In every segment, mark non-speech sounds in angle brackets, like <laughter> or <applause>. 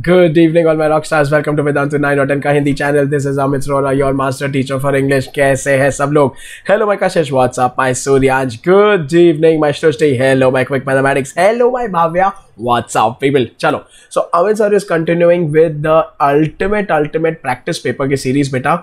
Good evening all my rock stars welcome to Vedantu nine or 10 का Hindi channel this is Amit Rola your master teacher for English कैसे हैं सब लोग hello my Kashish what's up my Suryansh good evening my Srishti hello my quick mathematics hello my Bhavya what's up people चलो so Amit sir is continuing with the ultimate ultimate practice paper की series बेटा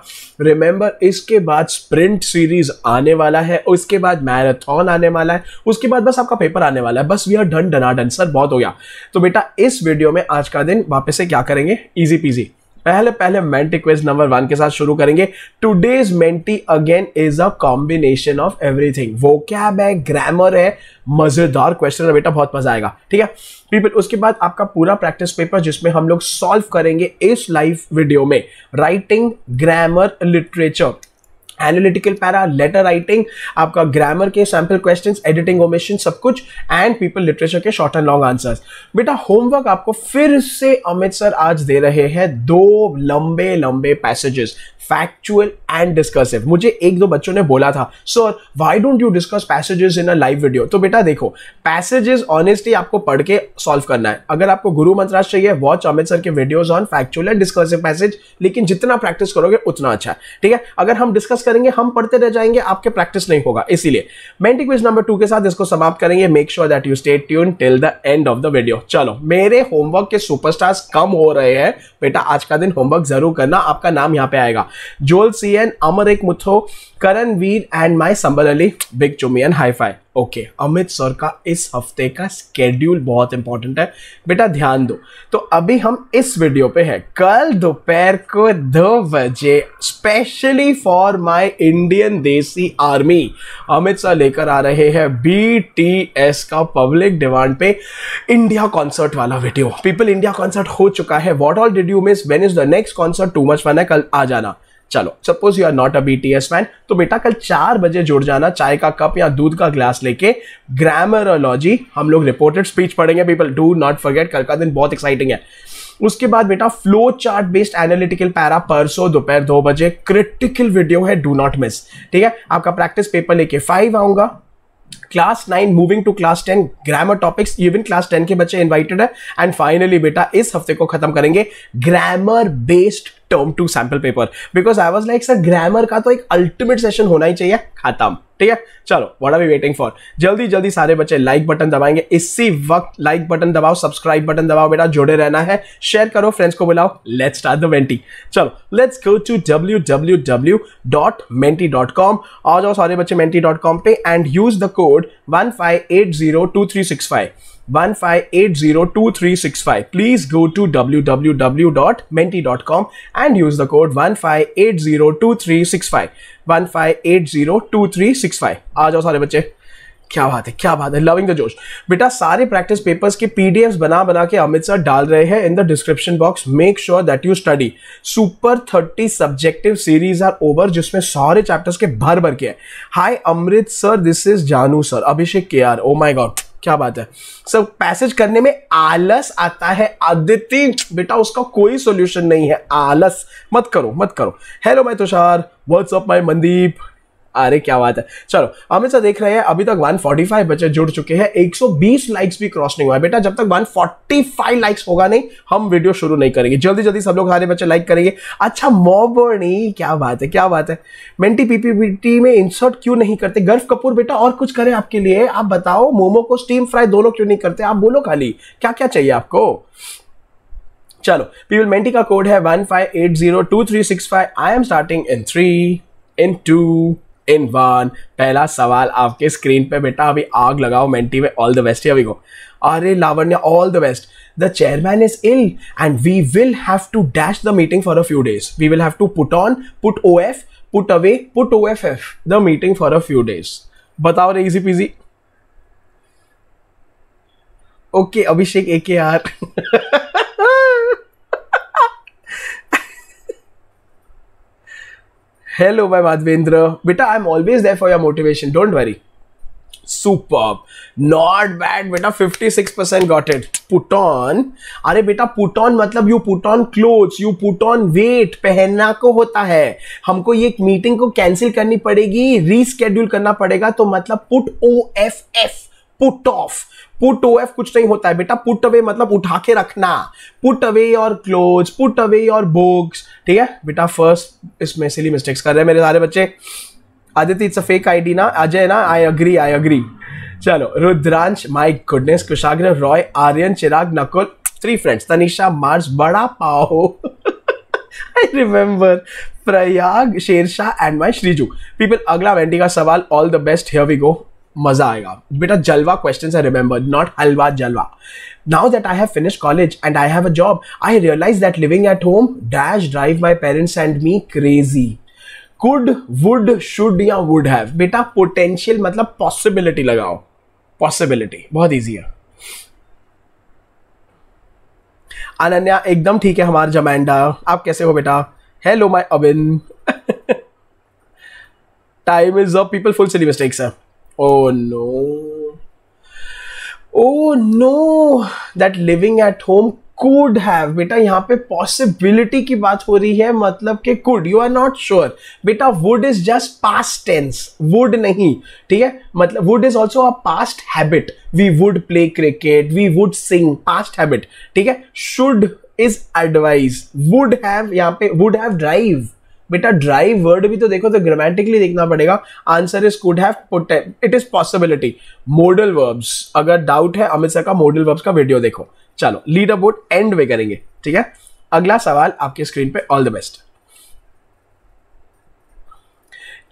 remember इसके बाद sprint series आने वाला है उसके बाद मैराथन आने वाला है उसके बाद बस आपका पेपर आने वाला है बस वी आर डन डना डन सर बहुत हो गया तो बेटा इस वीडियो में आज का दिन वापस से क्या करेंगे इजी पीजी पहले पहले मेंटी क्विज नंबर वन के साथ शुरू करेंगे today's Menti again is a combination of everything वो क्या है ग्रामर है मजेदार क्वेश्चन है बेटा बहुत मजा आएगा ठीक है पीपल उसके बाद आपका पूरा प्रैक्टिस पेपर जिसमें हम लोग सॉल्व करेंगे इस लाइव वीडियो में writing grammar literature analytical para letter writing आपका ग्रामर के सैम्पल क्वेश्चन एडिटिंग ओमेशन सब कुछ एंड पीपल लिटरेचर के शॉर्ट एंड लॉन्ग आंसर्स बेटा होमवर्क आपको फिर से अमित सर आज दे रहे हैं दो लंबे लंबे पैसेजेस फैक्चुअल एंड डिस्कसिव मुझे एक दो बच्चों ने बोला था sir why don't you discuss passages in a live video तो बेटा देखो पैसेजेस ऑनेस्टली आपको पढ़ के सॉल्व करना है अगर आपको गुरु मंत्राज चाहिए वॉच अमित सर के videos on factual and discursive passage लेकिन जितना प्रैक्टिस करोगे उतना अच्छा है ठीक है अगर हम डिस्कस करेंगे हम पढ़ते रह जाएंगे आपके प्रैक्टिस नहीं होगा इसीलिए मेंटी क्विज नंबर टू के साथ इसको समाप्त करेंगे make sure that you stay tuned till the end of the video चलो मेरे होमवर्क के सुपरस्टार्स कम हो रहे हैं बेटा आज का दिन होमवर्क जरूर करना आपका नाम यहाँ पे आएगा जोल सी एन अमर एक मुथो Karan Veer and my Sambal Ali big चुमी एन hi fi okay Amit sir का इस हफ्ते का स्केड्यूल बहुत इंपॉर्टेंट है बेटा ध्यान दो तो अभी हम इस वीडियो पे हैं कल दोपहर को दो बजे specially for my Indian desi army Amit sir लेकर आ रहे हैं बीटीएस का पब्लिक डिमांड पे इंडिया कॉन्सर्ट वाला वीडियो पीपल इंडिया कॉन्सर्ट हो चुका है what all did you miss when is the next concert too much fun है कल आ जाना चलो suppose you are not a BTS man तो बेटा कल चार बजे जुड़ जाना चाय का कप या दूध का ग्लास लेके ग्रामरोलॉजी हम लोग रिपोर्टेड स्पीच पढ़ेंगे पीपल डू नॉट फॉरगेट कल का दिन बहुत एक्साइटिंग है उसके बाद बेटा flow chart based analytical para परसों दोपहर दो बजे क्रिटिकल वीडियो है डू नॉट मिस ठीक है आपका प्रैक्टिस पेपर लेके फाइव आऊंगा class nine moving to class ten grammar topics even class ten के बच्चे इन्वाइटेड है एंड फाइनली बेटा इस हफ्ते को खत्म करेंगे grammar based term two sample paper because I was like sir grammar का तो एक अल्टीमेट सेशन होना ही चाहिए खत्म ठीक है चलो what are we waiting for जल्दी जल्दी सारे बच्चे लाइक बटन दबाएंगे इसी वक्त लाइक बटन दबाओ सब्सक्राइब बटन दबाओ बेटा जुड़े रहना है शेयर करो फ्रेंड्स को बुलाओ लेट्स स्टार्ट द मेंटी चलो let's go to W W W dot Menti dot com आ जाओ सारे बच्चे मेंटी डॉट कॉम पे and use the code code 15802365. 15802365. Please go to www.menti.com and use the code 15802365. 15802365. आ जाओ सारे बच्चे क्या बात है क्या बात है लविंग द जोश बेटा सारे प्रैक्टिस पेपर्स के पीडीएफ बना बना के अमित सर डाल रहे हैं in the description box make sure that you study super thirty subjective series are over जिसमें सारे चैप्टर्स के भर भर के हैं hi Amrit sir this is Janu sir Abhishek K R O my God क्या बात है सर पैसेज करने में आलस आता है आदित्य बेटा उसका कोई सोल्यूशन नहीं है आलस मत करो मत करो hello my Tushar what's up my Mandeep अरे क्या बात है चलो अमित सर देख रहे हैं अभी तक 145 बच्चे जुड़ चुके हैं 120 लाइक्स भी क्रॉस नहीं हुआ बेटा जब तक 145 लाइक्स होगा नहीं हम वीडियो शुरू नहीं करेंगे जल्दी जल्दी सब लोग सारे बच्चे लाइक करेंगे अच्छा मोबर्णी क्या बात है क्या बात है मेंटी पीपीपीटी में इंसर्ट क्यों नहीं करते गर्फ कपूर बेटा और कुछ करें आपके लिए आप बताओ मोमो को स्टीम फ्राई दोनों क्यों नहीं करते आप बोलो खाली क्या क्या चाहिए आपको चलो पीपल मेंटी का कोड है one five eight zero two three six five I am starting in three in two in one पहला सवाल आपके स्क्रीन पे बेटा अभी आग लगाओ मेंटी में ऑल द बेस्ट अभी को अरे Lavanya all the best the chairman is ill and we will have to dash the meeting for a few days we will have to put on put O F put away put O F F the meeting for a few days बताओ रे easy peasy okay Abhishek A K R hello भाई माधवेंद्र बेटा I am always there for your motivation don't worry super not bad बेटा 56 got it put on अरे बेटा put on मतलब you put on cloth you put on weight पहनना को होता है हमको ये मीटिंग को कैंसिल करनी पड़ेगी रीस्केड्यूल करना पड़ेगा तो मतलब put O F F put off put O F कुछ नहीं होता है बेटा पुट अवे मतलब उठा के रखना पुट अवे और क्लोज पुट अवे और बुक्स ठीक है बेटा फर्स्ट इसमें सिली मिस्टेक्स कर रहे हैं मेरे सारे बच्चे Aditya it's a fake ID ना अजय ना आई अग्री आई अग्री चलो Rudransh my goodness Kushagra Roy Aryan Chirag Nakul three friends Tanisha मार्स बड़ा पाओ I remember Prayag Shershah and my Sriju people अगला वेंटी का सवाल all the best here we go मजा आएगा बेटा जलवा क्वेश्चन आई रिमेंबर नॉट हलवा जलवा now that i have finished college and i have a job i realize that living at home dash drive my parents and me crazy could would should या would have बेटा potential मतलब possibility लगाओ possibility बहुत easy है अनन्या एकदम ठीक है हमारा जमैंडा आप कैसे हो बेटा hello my Abin time is up people full silly mistakes है Oh no. Oh no. That living at home could have बेटा यहाँ पे पॉसिबिलिटी की बात हो रही है मतलब कि could you are not sure बेटा would is just past tense would नहीं ठीक है मतलब would is also a past habit we would play cricket we would sing past habit ठीक है should is advise would have यहाँ पे would have drive बेटा ड्राई वर्ड भी तो देखो तो ग्रामेटिकली देखना पड़ेगा answer is could have it is possibility modal verbs अगर डाउट है अमित सर का मॉडल वर्ब्स का वीडियो देखो चलो लीड अबोट एंड वे करेंगे ठीक है अगला सवाल आपके स्क्रीन पे all the best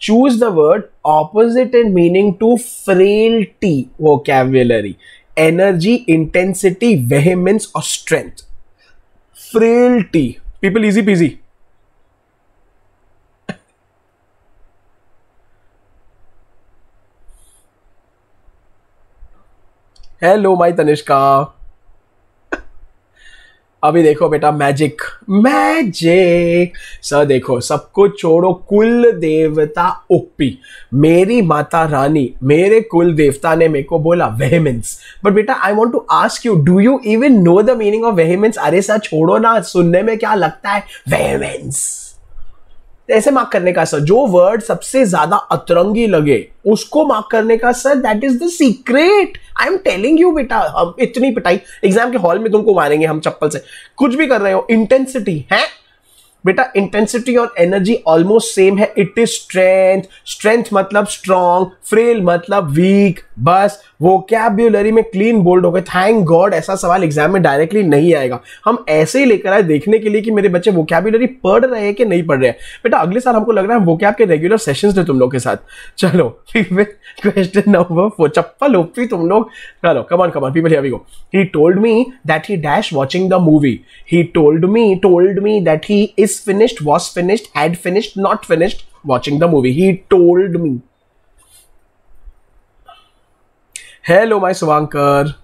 choose the word opposite in meaning to frailty वो कैवेलरी एनर्जी इंटेंसिटी वेहमेंस और strength frailty people easy peasy hello my Tanishka अभी देखो बेटा मैजिक मैजिक सर देखो सबको छोड़ो कुल देवता ओपी मेरी माता रानी मेरे कुल देवता ने मेरे को बोला वेहमेंस बट बेटा I want to ask you do you even know the meaning of vehemence अरे सर छोड़ो ना सुनने में क्या लगता है वेहमेंस ऐसे मार्क करने का सर जो वर्ड सबसे ज्यादा अतरंगी लगे उसको मार्क करने का sir that is the secret I am telling you बेटा हम इतनी पिटाई एग्जाम के हॉल में तुमको मारेंगे हम चप्पल से कुछ भी कर रहे हो इंटेंसिटी है बेटा इंटेंसिटी और एनर्जी ऑलमोस्ट सेम है इट इज स्ट्रेंथ स्ट्रेंथ मतलब स्ट्रांग फ्रेल मतलब वीक बस वो कैब्यूलरी में क्लीन बोल्ड हो गए थैंक गॉड ऐसा सवाल एग्जाम में डायरेक्टली नहीं आएगा हम ऐसे ही लेकर आए देखने के लिए कि मेरे बच्चे वो वोकैबुलरी पढ़ रहे हैं कि नहीं पढ़ रहे हैं बेटा अगले साल हमको लग रहा है वो वोकैब के रेगुलर सेशन थे तुम लोग के साथ चलो क्वेश्चन नंबर फोर चप्पल ओपी तुम लोग चलो come on come on people here we go he told me that he dash watching the movie he told me told me that he is finished, was finished, had finished, not finished watching the movie. He told me. Hello, my Suvankar.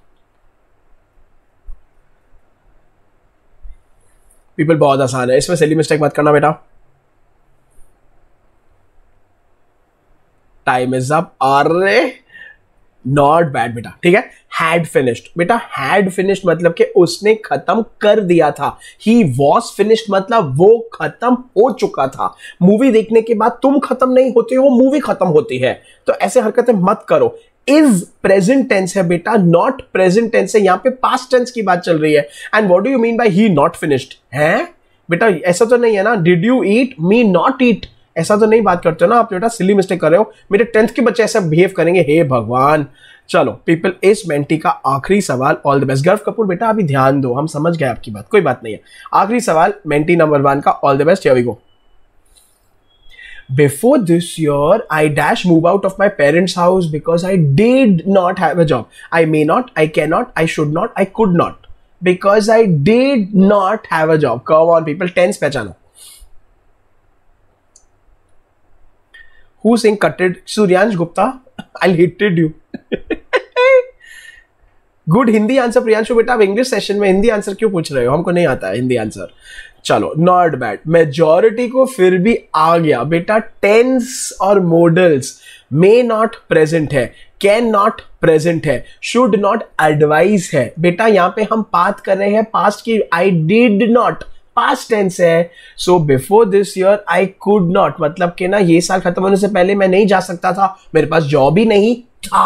People बहुत आसान है इसमें सेली mistake मत करना बेटा time is up अरे not bad बेटा ठीक है हैड फिनिश्ड बेटा हैड फिनिश्ड मतलब कि उसने खत्म कर दिया था ही वॉज फिनिश्ड मतलब वो खत्म हो चुका था मूवी देखने के बाद तुम खत्म नहीं होते हो मूवी खत्म होती है तो ऐसे हरकतें मत करो इज प्रेजेंट टेंस है बेटा नॉट प्रेजेंट टेंस है यहाँ पे पास्ट टेंस की बात चल रही है and what do you mean by he not finished है बेटा ऐसा तो नहीं है ना did you eat me not eat ऐसा तो नहीं बात करते हो ना आप बेटा सिली मिस्टेक कर रहे हो मेरे टेंथ के बच्चे ऐसे बिहेव करेंगे हे भगवान चलो पीपल इस मेंटी का आखिरी सवाल ऑल द बेस्ट गर्व कपूर बेटा अभी ध्यान दो हम समझ गए आपकी बात कोई बात नहीं है आखिरी सवाल मेंटी नंबर वन का all the best you before this your I dash move out of my parents house because I did not है job I may not I can not I should not I could not because I did not have a job come on people tense पहचानो Who's saying cutted? Suryansh Gupta. hated you. Good Hindi answer Priyanshu बेटा आप English session में Hindi answer क्यों पूछ रहे हो हमको नहीं आता है हिंदी आंसर चलो नॉट बैड मेजोरिटी को फिर भी आ गया बेटा टेंस और मॉडल्स मे नॉट प्रेजेंट है कैन नॉट प्रेजेंट है शुड नॉट एडवाइज है बेटा यहाँ पे हम बात कर रहे हैं पास्ट की I did not pass tense है so before this year I could not मतलब कि ना ये साल खत्म होने से पहले मैं नहीं जा सकता था मेरे पास जॉब ही नहीं था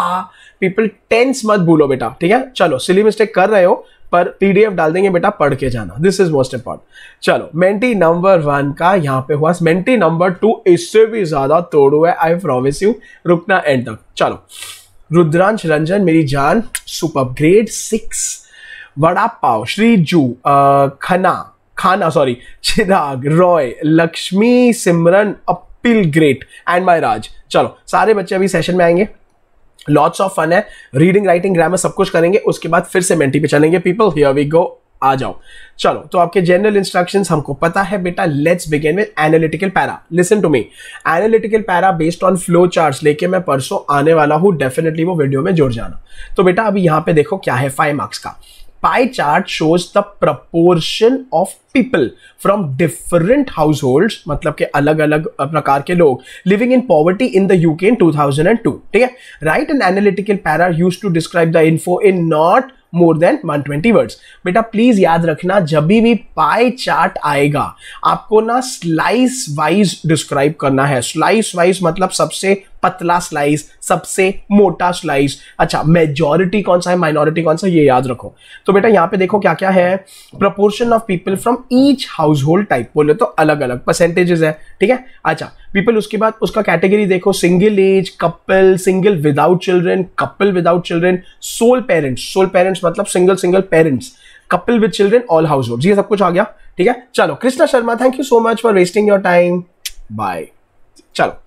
पीपल टेंस मत भूलो बेटा ठीक है चलो सिली मिस्टेक कर रहे हो पर पीडीएफ डाल देंगे बेटा पढ़ के जाना दिस इज मोस्ट इंपॉर्टेंट चलो मेंटी नंबर वन का यहाँ पे हुआ मेंटी नंबर टू इससे भी ज्यादा तोड़ू है आई प्रोमिस यू रुकना एंड तक चलो रुद्रांश रंजन मेरी जान super grade six vada pav Shri जू खना खाना sorry uh, Chirag Roy Lakshmi Simran Apil great and my Raj चलो सारे बच्चे अभी सेशन में आएंगे लॉट्स ऑफ फन है रीडिंग राइटिंग ग्रामर सब कुछ करेंगे उसके बाद फिर से मेंटी पे चलेंगे पीपल हियर वी गो आ जाओ चलो तो आपके जनरल इंस्ट्रक्शन हमको पता है बेटा let's begin with analytical para listen to me analytical para based on flow chart लेके मैं परसों आने वाला हूं डेफिनेटली वो वीडियो में जुड़ जाना तो बेटा अभी यहां पे देखो क्या है फाइव मार्क्स का pie chart shows the proportion of people from different household मतलब के अलग अलग प्रकार के लोग living in poverty in the UK in two thousand and two ठीक है right and analytical para use to describe the info in not more than twenty words बेटा प्लीज याद रखना जब भी पाई चार्ट आएगा आपको ना स्लाइस वाइज डिस्क्राइब करना है स्लाइस वाइज मतलब सबसे पतला स्लाइस सबसे मोटा स्लाइस अच्छा मेजोरिटी कौन सा है माइनॉरिटी कौन सा ये याद रखो तो बेटा यहाँ पे देखो क्या क्या है proportion of people from each household type बोले तो अलग अलग परसेंटेजेस है ठीक है अच्छा पीपल उसके बाद उसका कैटेगरी देखो single age couple single without children couple without children sole parents sole parents मतलब single single parents couple with children all household ये सब कुछ आ गया ठीक है चलो Krishna Sharma thank you so much for wasting your time bye चलो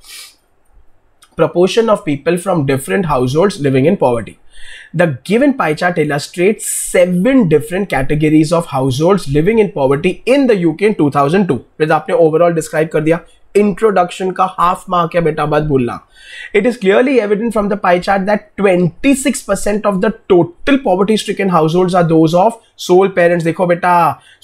proportion of people from different households living in poverty. The given pie chart illustrates seven different categories of households living in poverty in the UK in 2002. फिर आपने overall describe कर दिया introduction का half mark है बेटा बात भूलना It is clearly evident from the pie chart that 26 of the total poverty stricken households are those of sole parents. देखो बेटा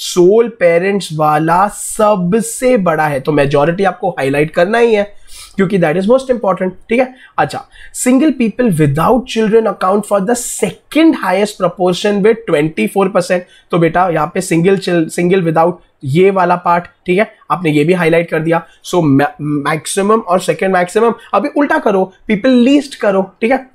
sole parents वाला सबसे बड़ा है तो majority आपको highlight करना ही है क्योंकि दैट इज मोस्ट इंपॉर्टेंट ठीक है अच्छा single people without children account for the second highest proportion with twenty four percent तो बेटा यहाँ पे सिंगल सिंगल विदाउट ये वाला पार्ट ठीक है आपने ये भी हाईलाइट कर दिया सो मैक्सिमम और सेकेंड मैक्सिमम अभी उल्टा करो पीपल लीस्ट करो ठीक है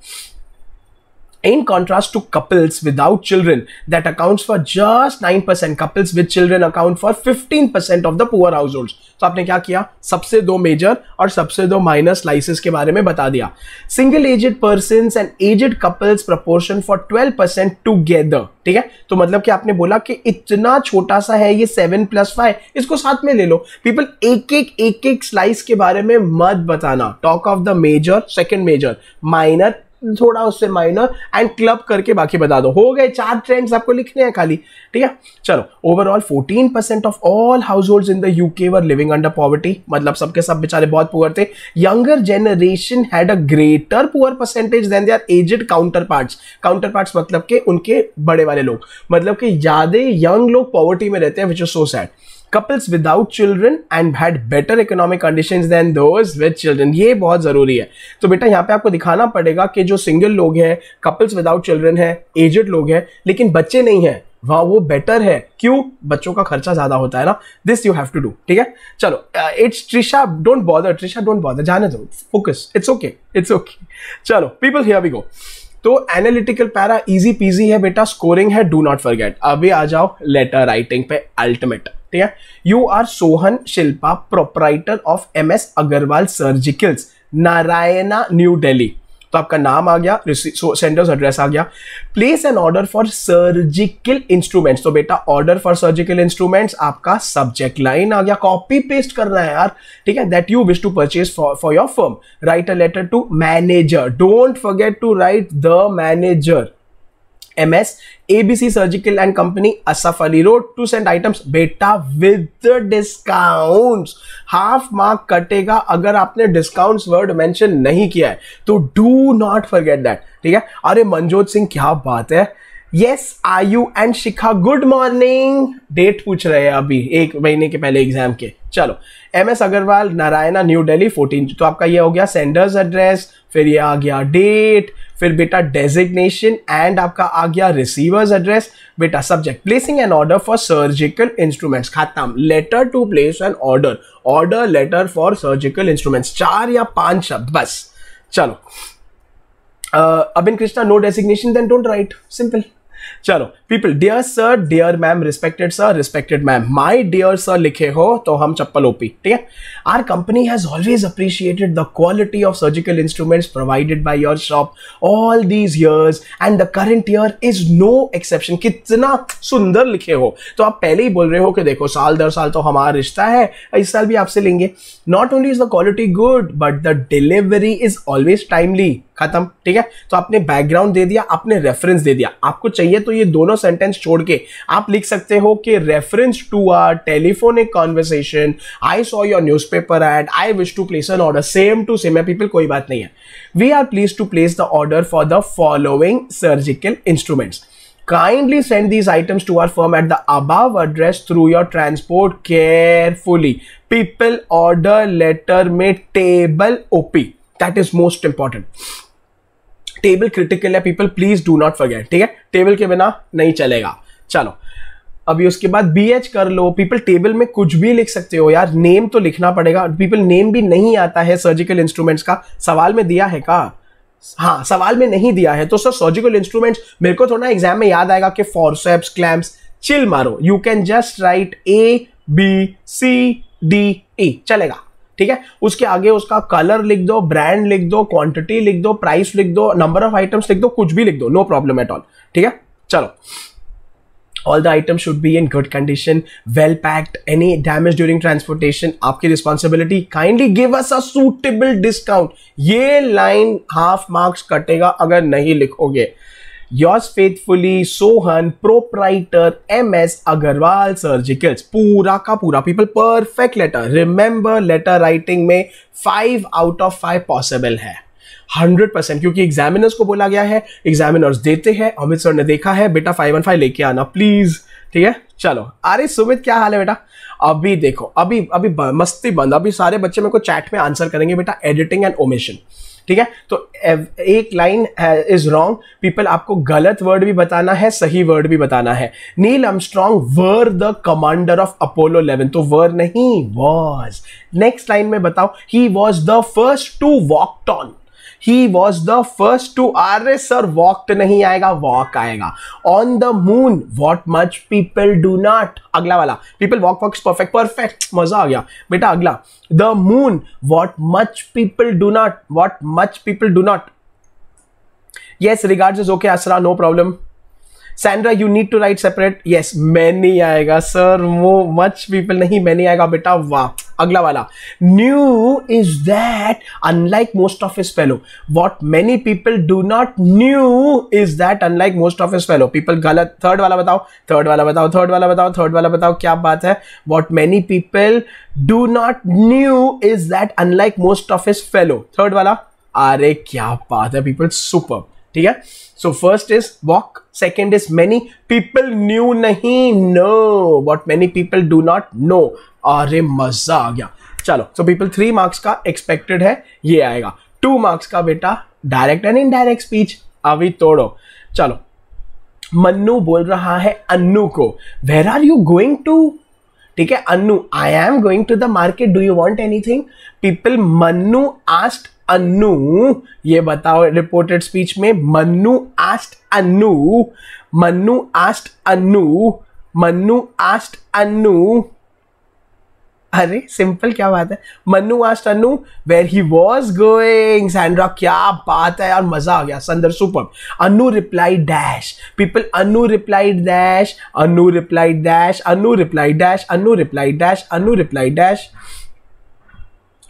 in contrast to couples without children that accounts for just 9% couples with children account for 15% of the poor households तो आपने क्या किया सबसे दो मेजर और सबसे दो माइनर स्लाइसेस के बारे में बता दिया single aged person and aged couples proportion for 12% percent together ठीक है तो मतलब कि आपने बोला कि इतना छोटा सा है ये सेवन प्लस फाइव इसको साथ में ले लो पीपल एक एक एक एक स्लाइस के बारे में मत बताना talk of the major second major minor थोड़ा उससे माइनर एंड क्लब करके बाकी बता दो हो गए चार ट्रेंड्स आपको लिखने हैं खाली ठीक है चलो overall 14 percent of all household in the UK were living under poverty मतलब सबके सब बेचारे बहुत पुअर थे younger generation had a greater poor percentage than their aged counterpart counterpart मतलब के उनके बड़े वाले लोग मतलब कि ज्यादा यंग लोग पॉवर्टी में रहते हैं which is so sad couples without children and had better economic condition than those with children ये बहुत ज़रूरी है तो बेटा यहाँ पे आपको दिखाना पड़ेगा कि जो सिंगल लोग हैं कपल्स विदाउट चिल्ड्रन है एजड लोग हैं लेकिन बच्चे नहीं है वहाँ वो बेटर है क्यों बच्चों का खर्चा ज़्यादा होता है ना this you have to do ठीक है चलो it's Trisha don't bother Trisha don't bother जाने दो focus it's okay it's okay चलो पीपल हियर वी गो तो एनालिटिकल पैरा इजी पीजी है बेटा स्कोरिंग है डू नॉट फॉरगेट अभी आ जाओ लेटर राइटिंग पे अल्टीमेट ठीक है you are Sohan Shilpa proprietor of M S Agarwal surgicals Narayana new Delhi तो आपका नाम आ गया सेंडर्स एड्रेस आ गया place an order for surgical instruments तो बेटा ऑर्डर फॉर सर्जिकल इंस्ट्रूमेंट्स आपका सब्जेक्ट लाइन आ गया कॉपी पेस्ट करना है यार ठीक है that you wish to purchase for your firm write a letter to manager don't forget to write the manager MS ABC Surgical and Company, Asaf Ali road Two cent items बेटा with discount half mark कटेगा अगर आपने discount word mention नहीं किया है तो do not forget that ठीक है अरे मनजोत सिंह क्या बात है yes Ayu and Shikha good morning date पूछ रहे हैं अभी एक महीने के पहले एग्जाम के चलो M S Agarwal Narayana new Delhi fourteen तो आपका ये हो गया सेंडर्स एड्रेस फिर ये आ गया डेट फिर बेटा डेजिग्नेशन एंड आपका आ गया रिसीवर्स एड्रेस बेटा subject placing an order for surgical instruments खाता letter to place an order order letter for surgical instruments चार या पांच शब्द बस चलो Abin Krishna no designation then don't write simple चलो people dear sir dear ma'am respected sir respected ma'am my dear sir लिखे हो तो हम चप्पल ओपी ठीक है our company has always appreciated the quality of surgical instruments provided by your shop all these years and the current year is no exception कितना सुंदर लिखे हो तो आप पहले ही बोल रहे हो कि देखो साल दर साल तो हमारा रिश्ता है इस साल भी आपसे लेंगे not only is the quality good but the delivery is always timely खत्म ठीक है तो आपने बैकग्राउंड दे दिया आपने रेफरेंस दे दिया आपको चाहिए तो ये दोनों सेंटेंस छोड़ के आप लिख सकते हो कि reference to a telephonic conversation I saw your newspaper ad I wish to place an order same to same people कोई बात नहीं है we are please to place the order for the following surgical instruments kindly send these items to our firm at the above address through your transport carefully people order letter में table op that is most important table critical है people please do not forget ठीक है table के बिना नहीं चलेगा चलो अभी उसके बाद बी एच कर लो पीपल टेबल में कुछ भी लिख सकते हो यार नेम तो लिखना पड़ेगा पीपल नेम भी नहीं आता है सर्जिकल इंस्ट्रूमेंट्स का सवाल में दिया है का हाँ सवाल में नहीं दिया है तो सर सर्जिकल इंस्ट्रूमेंट्स मेरे को थोड़ा एग्जाम में याद आएगा कि फॉरसेप्स क्लैम्स चिल मारो you can just write A B C D E चलेगा ठीक है उसके आगे उसका कलर लिख दो ब्रांड लिख दो क्वांटिटी लिख दो प्राइस लिख दो नंबर ऑफ आइटम्स लिख दो कुछ भी लिख दो नो प्रॉब्लम एट ऑल ठीक है चलो all the item should be in good condition well packed any damage during transportation आपकी responsibility kindly give us a suitable discount ये लाइन हाफ मार्क्स कटेगा अगर नहीं लिखोगे faithfully Sohan proprietor M S Agarwal surgicals पूरा का पूरा people perfect letter remember letter writing में five out of five possible है हंड्रेड परसेंट क्योंकि एग्जामिनर्स को बोला गया है एग्जामिनर्स देते हैं अमित सर ने देखा है बेटा फाइव वन फाइव लेके आना प्लीज ठीक है चलो अरे सुमित क्या हाल है बेटा अभी देखो अभी अभी मस्ती बंद अभी सारे बच्चे मेरे को चैट में आंसर करेंगे बेटा एडिटिंग एंड ओमेशन ठीक है तो एक लाइन इज रॉन्ग पीपल आपको गलत वर्ड भी बताना है सही वर्ड भी बताना है Neil Armstrong were the commander of Apollo 11 तो वर नहीं वॉज नेक्स्ट लाइन में बताओ ही was the first to walk टॉन he was the first to R S sir walk नहीं आएगा वॉक आएगा on the moon what much people do not अगला वाला people walk walk perfect perfect मजा आ गया बेटा अगला the moon what much people do not what much people do not yes regard is okay असरा no problem Sandra you need to write separate yes मैं नहीं आएगा सर वो मच पीपल नहीं मैं नहीं आएगा बेटा वाह अगला वाला knew is that unlike most of his fellow what many people do not knew is that unlike most of his fellow people गलत थर्ड वाला बताओ थर्ड वाला बताओ थर्ड वाला बताओ थर्ड वाला बताओ क्या बात है what many people do not knew is that unlike most of his fellow third वाला अरे क्या बात है पीपल सुपर ठीक है so first is walk second is many people knew नहीं know what many people do not know अरे मजा आ गया चलो सो पीपल थ्री मार्क्स का एक्सपेक्टेड है ये आएगा टू मार्क्स का बेटा डायरेक्ट एंड इनडायरेक्ट स्पीच अभी तोड़ो चलो मन्नू बोल रहा है अन्नू को where are you going to ठीक है Annu I am going to the market do you want anything people Mannu asked Annu ये बताओ रिपोर्टेड स्पीच में Mannu asked Annu Mannu asked Annu Mannu asked Annu अरे सिंपल क्या बात है मनु आज Anu where he was going Sandra क्या बात है यार मजा आ गया संदर super Anu replied dash people Anu replied dash Anu replied dash Anu replied dash Anu replied dash Anu replied dash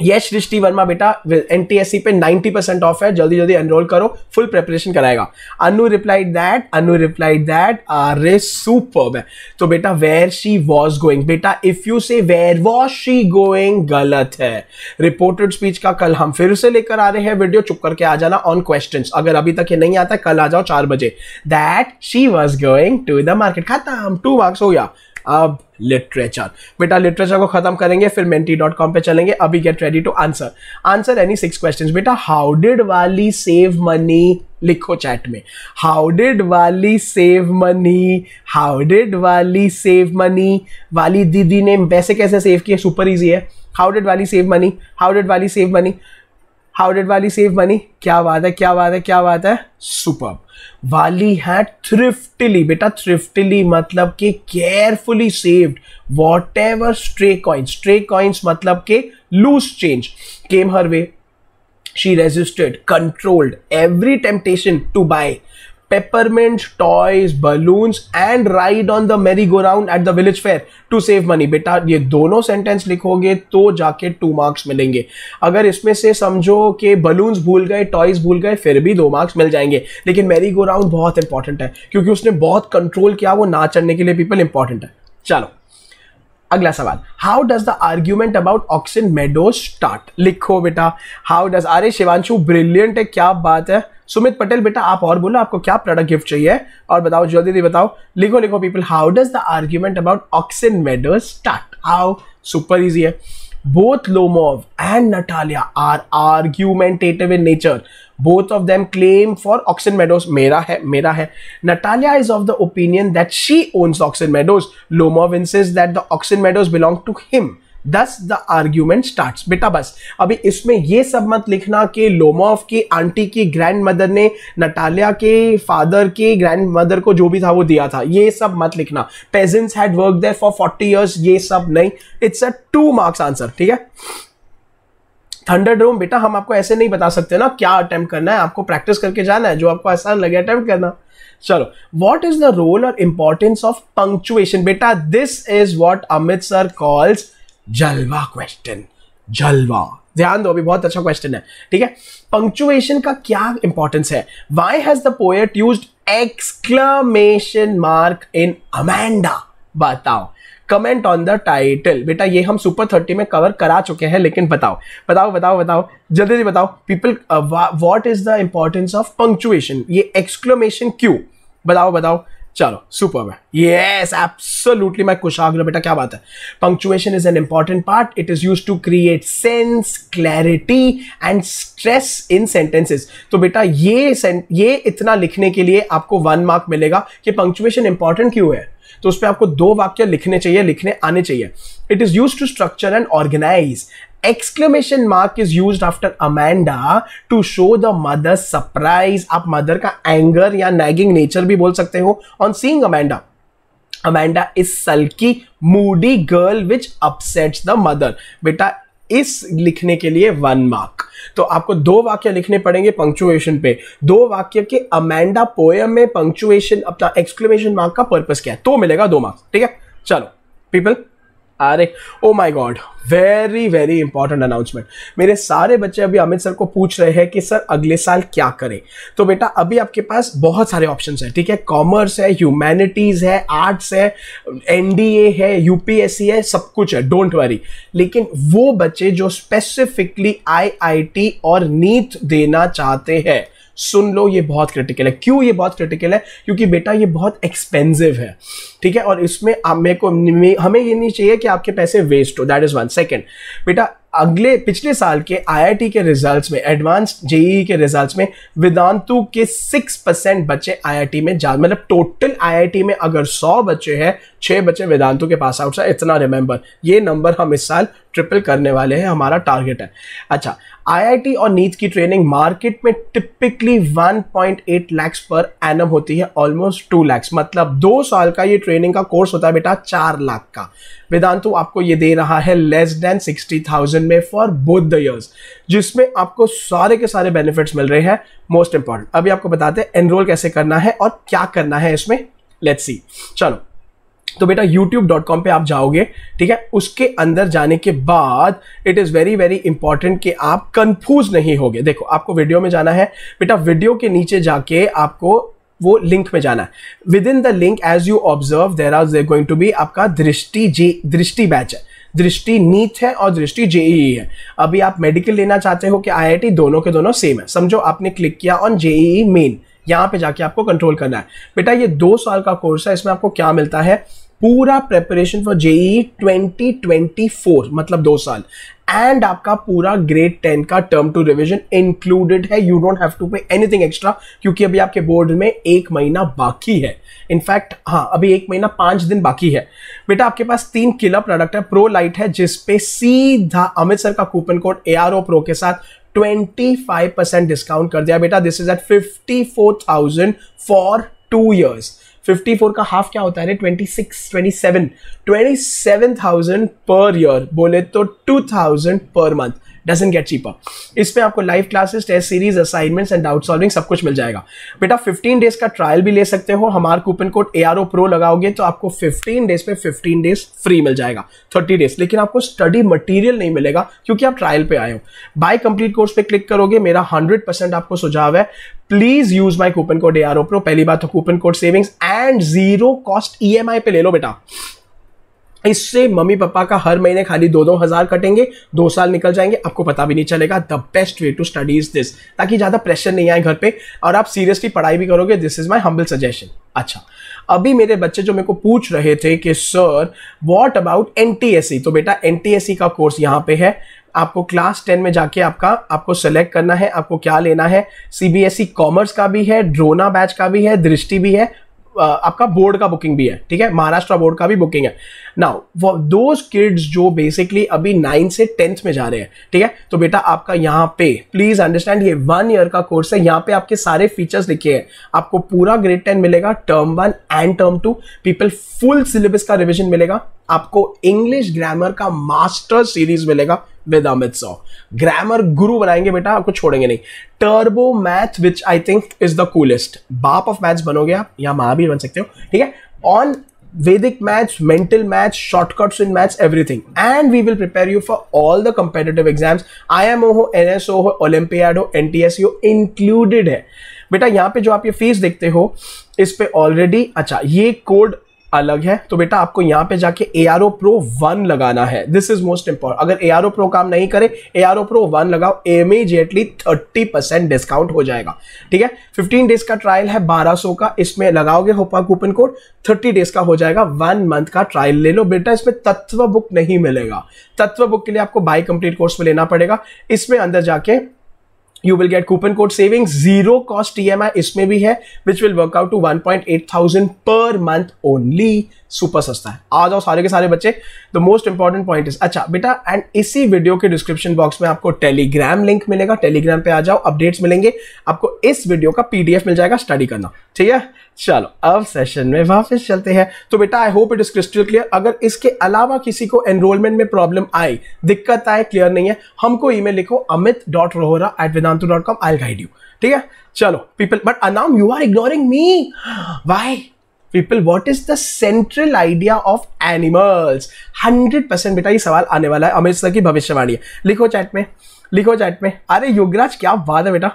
Yash Drishti Verma बेटा एन टी एस सी पे 90 परसेंट ऑफ है जल्दी जल्दी एनरोल करो फुल प्रेपरेशन कराएगा Anu replied that Anu replied that अरे सुपर्ब है तो बेटा वेयर शी वॉज गोइंग बेटा if you say where was she going गलत है रिपोर्टेड स्पीच का कल हम फिर से लेकर आ रहे हैं वीडियो चुप करके आ जाना ऑन क्वेश्चन अगर अभी तक ये नहीं आता कल आ जाओ चार बजे that she was going to the market खत्म टू मार्क्स हो गया अब लिटरेचर बेटा लिटरेचर को खत्म करेंगे फिर मेंटी डॉट कॉम पर चलेंगे अभी get ready to answer answer any six question बेटा how did Valli save money लिखो चैट में how did Valli save money how did Valli save money Valli दीदी ने पैसे कैसे सेव किए सुपर इजी है how did Valli save money how did Valli save money how did Valli save money क्या बात है क्या बात है क्या बात है सुपर वाली है थ्रिफ्टिली बेटा थ्रिफ्टिली मतलब के carefully saved whatever stray coins stray coins मतलब के loose change came her way she resisted controlled every temptation to buy peppermint toys balloons and ride on the merry go round at the village fair to save money बेटा ये दोनों sentence लिखोगे तो जाके two marks मिलेंगे अगर इसमें से समझो कि बलून्स भूल गए टॉयज भूल गए फिर भी दो मार्क्स मिल जाएंगे लेकिन मेरी गो राउंड बहुत इंपॉर्टेंट है क्योंकि उसने बहुत कंट्रोल किया वो ना चढ़ने के लिए पीपल इंपॉर्टेंट है चलो अगला सवाल how does the argument about oxen meadow start लिखो बेटा हाउ डज अरे शिवांशु ब्रिलियंट है क्या बात है सुमित पटेल बेटा आप और बोलो आपको क्या प्रोडक्ट गिफ्ट चाहिए और बताओ जल्दी जल्दी बताओ लिखो लिखो people how does the argument about oxen meadow start how super easy है both Lomov and Natalia are argumentative in nature both of them claim for Oxen Meadows मेरा है मेरा है Natalia is of the opinion that she owns Oxen Meadows Lomov insists that the Oxen Meadows belong to him thus the argument start बेटा बस अभी इसमें ये सब मत लिखना कि लोमोफ की आंटी की ग्रैंड मदर ने नटालिया के फादर के ग्रैंड मदर को जो भी था वो दिया था ये सब मत लिखना peasants had worked there for forty years ये सब नहीं it's a two marks answer ठीक है थंडर ड्रोम बेटा हम आपको ऐसे नहीं बता सकते ना क्या अटेम्प्ट करना है आपको प्रैक्टिस करके जाना है जो आपको आसान लगे अटेम्प्ट करना चलो वॉट इज द रोल और इंपॉर्टेंस ऑफ पंक्चुएशन बेटा this is what Amit sir calls जलवा क्वेश्चन जलवा ध्यान दो अभी बहुत अच्छा क्वेश्चन है ठीक है पंक्चुएशन का क्या इंपॉर्टेंस है why has the poet use exclamation mark in Amanda बताओ कमेंट ऑन द टाइटल बेटा ये हम सुपर थर्टी में कवर करा चुके हैं लेकिन बताओ बताओ बताओ बताओ जल्दी जल्दी बताओ people what is the importance of punctuation ये एक्सक्लोमेशन क्यू बताओ बताओ चलो सुपर मैं यस एब्सोल्युटली मैं कुशाग्र बेटा क्या बात है punctuation is an important part it is use to create sense clarity and stress in sentences तो बेटा ये ये इतना लिखने के लिए आपको वन मार्क मिलेगा कि पंक्चुएशन इंपॉर्टेंट क्यों है तो उस पर आपको दो वाक्य लिखने चाहिए लिखने आने चाहिए it is use to structure and organise exclamation mark is use after Amanda to show the mother surprise आप मदर का एंगर या नैगिंग नेचर भी बोल सकते हो on seeing Amanda Amanda is sulky moody girl which upsets the mother बेटा इस लिखने के लिए वन मार्क तो आपको दो वाक्य लिखने पड़ेंगे पंक्चुएशन पे दो वाक्य के अमेंडा पोयम में पंक्चुएशन अपना एक्सक्लेमेशन मार्क का पर्पस क्या है तो मिलेगा दो मार्क्स ठीक है चलो पीपल अरे oh my god very very important announcement मेरे सारे बच्चे अभी अमित सर को पूछ रहे हैं कि सर अगले साल क्या करें तो बेटा अभी आपके पास बहुत सारे ऑप्शंस हैं ठीक है कॉमर्स है ह्यूमैनिटीज है आर्ट्स है एनडीए है यूपीएससी है सब कुछ है डोंट वरी लेकिन वो बच्चे जो स्पेसिफिकली आईआईटी और नीट देना चाहते हैं सुन लो ये बहुत क्रिटिकल है क्यों ये बहुत क्रिटिकल है क्योंकि बेटा ये बहुत एक्सपेंसिव है ठीक है और इसमें हमें को हमें ये नहीं चाहिए कि आपके पैसे वेस्ट हो दैट इज़ वन सेकेंड बेटा अगले पिछले साल के आईआईटी के रिजल्ट्स में एडवांस जेई e e के रिजल्ट्स में वेदांतु के सिक्स परसेंट बच्चे आईआईटी में जा मतलब टोटल आईआईटी में अगर सौ बच्चे हैं छः बच्चे वेदांतु के पास आउट है इतना रिमेंबर ये नंबर हम इस साल ट्रिपल करने वाले हैं हमारा टारगेट है अच्छा आईआईटी और नीट की ट्रेनिंग मार्केट में टिपिकली 1.8 लैक्स पर एनम होती है ऑलमोस्ट टू लैक्स मतलब दो साल का ये ट्रेनिंग का कोर्स होता है बेटा चार लाख का वेदांतु आपको ये दे रहा है लेस देन 60,000 में फॉर बोथ द ईयर्स जिसमें आपको सारे के सारे बेनिफिट्स मिल रहे हैं मोस्ट इंपॉर्टेंट अभी आपको बताते हैं एनरोल कैसे करना है और क्या करना है इसमें लेट्स सी चलो तो बेटा youtube.com पे आप जाओगे ठीक है उसके अंदर जाने के बाद it is very very important कि आप कंफ्यूज नहीं होगे देखो आपको वीडियो में जाना है बेटा वीडियो के नीचे जाके आपको वो लिंक में जाना है within the link as you observe there are going to be आपका दृष्टि जी दृष्टि बैच है दृष्टि नीट है और दृष्टि जेई है अभी आप मेडिकल लेना चाहते हो कि आईआईटी दोनों के दोनों सेम है समझो आपने क्लिक किया ऑन जेई मेन यहाँ पे जाके आपको कंट्रोल करना है बेटा ये दो साल का कोर्स है इसमें आपको क्या मिलता है पूरा प्रेपरेशन फॉर जेई 2024 मतलब दो साल एंड आपका पूरा ग्रेड टेन का टर्म टू रिविजन इंक्लूडेड है you don't have to pay anything extra क्योंकि अभी आपके बोर्ड में एक महीना बाकी है इनफैक्ट हाँ अभी एक महीना पांच दिन बाकी है बेटा आपके पास तीन किला प्रोडक्ट है प्रो लाइट है जिसपे सीधा अमित सर का coupon code A R O pro के साथ 25% डिस्काउंट कर दिया बेटा this is at 54,000 for two years fifty four का हाफ क्या होता है twenty six twenty seven twenty seven thousand per year बोले तो two thousand per month doesn't get cheaper इस पर आपको live classes test series assignments and doubt solving सब कुछ मिल जाएगा बेटा 15 डेज का ट्रायल भी ले सकते हो हमारा coupon code A R O pro लगाओगे तो आपको 15 डेज पे 15 डेज फ्री मिल जाएगा 30 डेज लेकिन आपको स्टडी मटेरियल नहीं मिलेगा क्योंकि आप ट्रायल पे आए हो बाय कंप्लीट कोर्स पे क्लिक करोगे मेरा 100% आपको सुझाव है please use my coupon code A R O pro पहली बात तो coupon code savings and zero cost E पे ले लो बेटा इससे मम्मी पापा का हर महीने खाली दो दो हजार कटेंगे दो साल निकल जाएंगे आपको पता भी नहीं चलेगा the best way to study is this ताकि ज़्यादा प्रेशर नहीं आए घर पे और आप सीरियसली पढ़ाई भी करोगे this is my humble suggestion अच्छा अभी मेरे बच्चे जो मेरे को पूछ रहे थे कि सर वॉट अबाउट एन तो बेटा एन का कोर्स यहाँ पे है आपको क्लास टेन में जाके आपका आपको सेलेक्ट करना है आपको क्या लेना है सीबीएसई कॉमर्स e का भी है ड्रोना बैच का भी है दृष्टि भी है आपका बोर्ड का बुकिंग भी है ठीक है महाराष्ट्र बोर्ड का भी बुकिंग है नाउ वो दोज किड्स जो बेसिकली अभी नाइन्थ से टेंथ में जा रहे हैं ठीक है तो बेटा आपका यहाँ पे प्लीज अंडरस्टैंड ये वन ईयर का कोर्स है यहाँ पे आपके सारे फीचर्स लिखे हैं आपको पूरा ग्रेड टेन मिलेगा term one and term two people full syllabus का रिविजन मिलेगा आपको इंग्लिश ग्रामर का मास्टर सीरीज मिलेगा विद अमित सौ ग्रामर गुरु बनाएंगे बेटा आपको छोड़ेंगे नहीं turbo math which I think is the coolest बाप ऑफ मैथ्स बनोगे आप या माँ भी बन सकते हो ठीक है on Vedic math mental math shortcuts in math everything and we will prepare you for all the competitive exams I M O हो एन एस ओ हो ओलम्पियाड हो एन टी एस हो इंक्लूडेड है बेटा यहाँ पे जो आप ये फीस देखते हो इस पे ऑलरेडी अच्छा ये कोड अलग है तो बेटा आपको यहां पे जाके A R O pro one लगाना है दिस इज मोस्ट इंपॉर्टेंट अगर ए आर ओ प्रो काम नहीं करे A R O pro one लगाओ इमीजिएटली थर्टी परसेंट डिस्काउंट हो जाएगा ठीक है फिफ्टीन डेज का ट्रायल है बारह सौ का इसमें लगाओगे होपा कूपन कोड थर्टी डेज का हो जाएगा वन मंथ का ट्रायल ले लो बेटा इसमें तत्व बुक नहीं मिलेगा तत्व बुक के लिए आपको बाई कंप्लीट कोर्स में लेना पड़ेगा इसमें अंदर जाके you will get coupon code saving zero cost E M I इसमें भी है which will work out to one point eight thousand per month only super सस्ता है आ जाओ सारे के सारे बच्चे the most important point is अच्छा बेटा एंड इसी वीडियो के डिस्क्रिप्शन बॉक्स में आपको टेलीग्राम लिंक मिलेगा टेलीग्राम पे आ जाओ अपडेट्स मिलेंगे आपको इस वीडियो का पीडीएफ मिल जाएगा स्टडी करना ठीक है चलो अब सेशन में वापस चलते हैं तो बेटा I hope it is crystal clear अगर इसके अलावा किसी को एनरोलमेंट में प्रॉब्लम आए दिक्कत आए क्लियर नहीं है हमको ईमेल लिखो Amit dot Rohra at Vedantu dot com I guide you ठीक है चलो people but Anam you are ignoring me why people what is the central idea of animals hundred percent बेटा ये सवाल आने वाला है अमित सर की भविष्यवाणी है लिखो चैट में लिखो चैट में अरे योगराज क्या बात है बेटा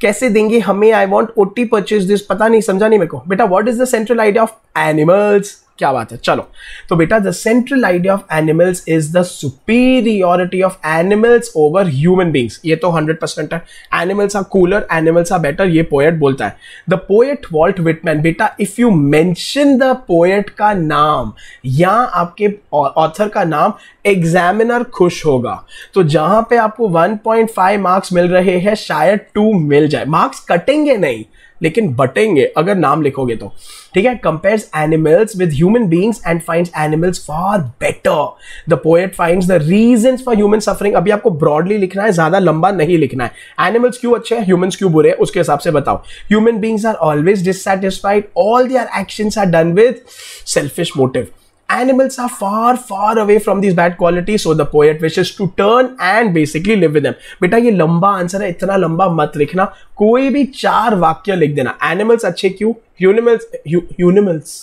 कैसे देंगे हमें I want to purchase this पता नहीं समझा नहीं मेरे को बेटा what is the central idea of animals क्या बात है चलो तो बेटा the central idea of animals is the superiority of animals over human beings ये तो हंड्रेड परसेंट है animals are cooler animals are better ये पोएट बोलता है द पोएट वॉल्ट विटमैन बेटा if you mention the poet का नाम या आपके ऑथर का नाम एग्जामिनर खुश होगा तो जहां पे आपको 1.5 मार्क्स मिल रहे हैं शायद टू मिल जाए मार्क्स कटेंगे नहीं लेकिन बटेंगे अगर नाम लिखोगे तो ठीक है compares animals with human beings and find animals far better the poet find the reason for human suffering अभी आपको ब्रॉडली लिखना है ज्यादा लंबा नहीं लिखना है एनिमल्स क्यों अच्छे हैं ह्यूमन क्यों बुरे हैं उसके हिसाब से बताओ human beings are always dissatisfied all their action are done with selfish motive animals are far far away from these bad qualities so the poet wishes to turn and basically live with them बेटा ये लंबा answer है इतना लंबा मत लिखना कोई भी चार वाक्य लिख देना एनिमल्स अच्छे क्यों ह्यूनिमल्स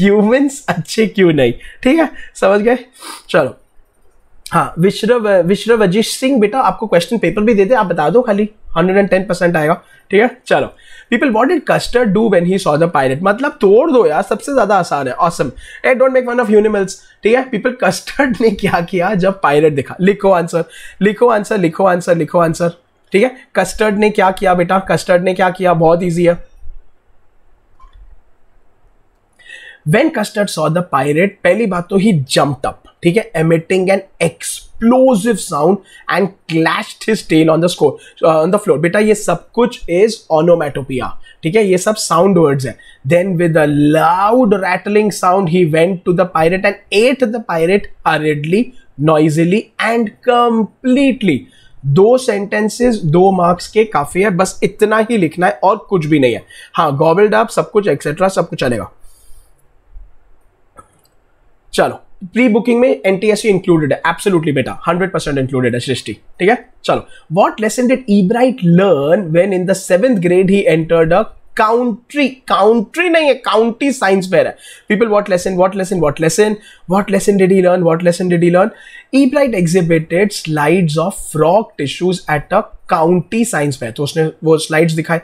humans humans acche kyu nahi theek hai samajh gaye chalo हाँ विश्रव विश्रव सिंह बेटा आपको क्वेश्चन पेपर भी दे दे आप बता दो खाली 110 परसेंट आएगा ठीक है चलो people what did Custer do when he saw the pilot मतलब तोड़ दो यार सबसे ज्यादा आसान है awesome at don't make one of animals ठीक है पीपल कस्टर्ड <laughs> ने क्या किया जब पायलट दिखा लिखो आंसर लिखो आंसर लिखो आंसर लिखो आंसर ठीक है कस्टर्ड ने क्या किया बेटा कस्टर्ड ने क्या किया बहुत ईजी है When Custard saw the pirate, पहली बात तो ही jumped up, ठीक है, emitting an explosive sound and clashed his tail on the score, on the floor. बेटा ये सब कुछ is onomatopoeia, ठीक है, ये सब sound words है. Then with a loud rattling sound, he went to the pirate and ate the pirate hurriedly, noisily and completely. दो सेंटेंसेस दो मार्क्स के काफी है बस इतना ही लिखना है और कुछ भी नहीं है हाँ गॉबल्ड आप सब कुछ एक्सेट्रा सब कुछ चलेगा चलो प्री बुकिंग में सी इंक्लूडेड है एब्सोल्युटली बेटा हंड्रेड परसेंट इंक्लूडेड है सृष्टि ठीक है चलो what lesson did Ebright learn when in the seventh grade he entered a country country नहीं है काउंटी साइंस फेयर है people what lesson what lesson what lesson what lesson did he learn what lesson did he learn Ebright exhibited slides of frog tissues at a county science fair तो उसने वो slides दिखाए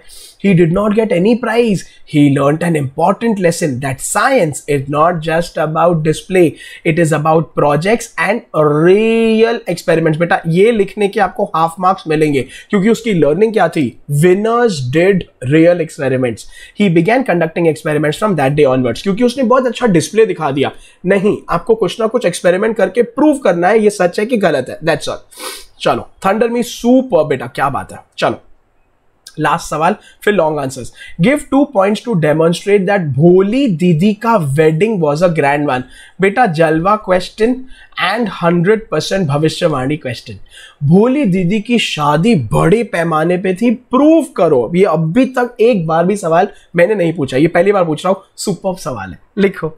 He did not get any prize. He learnt an important lesson that science is not just about display. It is about projects and real experiments. बेटा ये लिखने के आपको half marks मिलेंगे क्योंकि उसकी लर्निंग क्या थी winners did real experiments he began conducting experiments from that day onwards क्योंकि उसने बहुत अच्छा डिस्प्ले दिखा दिया नहीं आपको कुछ ना कुछ एक्सपेरिमेंट करके प्रूव करना है ये सच है कि गलत है दैट्स ऑल चलो थंडर मी सुपर बेटा क्या बात है चलो लास्ट सवाल फिर long answers give two points to demonstrate that Bholi दीदी का wedding was a grand one बेटा जलवा क्वेश्चन एंड हंड्रेड परसेंट भविष्यवाणी क्वेश्चन भोली दीदी की शादी बड़े पैमाने पे थी प्रूव करो ये अभी तक एक बार भी सवाल मैंने नहीं पूछा ये पहली बार पूछ रहा हूँ सुपर सवाल है लिखो